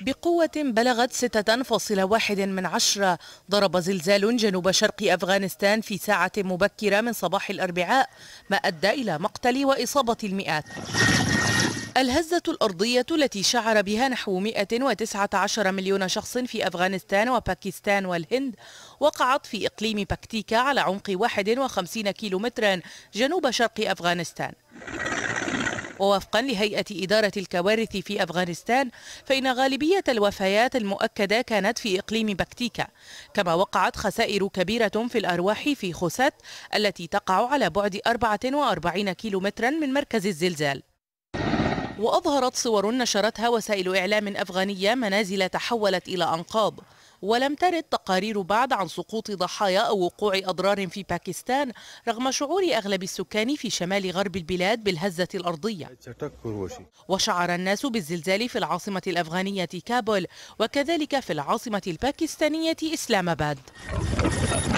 بقوة بلغت 6.1 من عشرة ضرب زلزال جنوب شرق أفغانستان في ساعة مبكرة من صباح الأربعاء ما أدى إلى مقتل وإصابة المئات الهزة الأرضية التي شعر بها نحو 119 مليون شخص في أفغانستان وباكستان والهند وقعت في إقليم باكتيكا على عمق 51 كيلومترا جنوب شرق أفغانستان ووفقا لهيئة إدارة الكوارث في أفغانستان فإن غالبية الوفيات المؤكدة كانت في إقليم بكتيكا كما وقعت خسائر كبيرة في الأرواح في خوسات التي تقع على بعد 44 كيلومترا من مركز الزلزال وأظهرت صور نشرتها وسائل إعلام أفغانية منازل تحولت إلى أنقاض ولم ترد تقارير بعد عن سقوط ضحايا أو وقوع أضرار في باكستان رغم شعور أغلب السكان في شمال غرب البلاد بالهزة الأرضية وشعر الناس بالزلزال في العاصمة الأفغانية كابول وكذلك في العاصمة الباكستانية إسلام آباد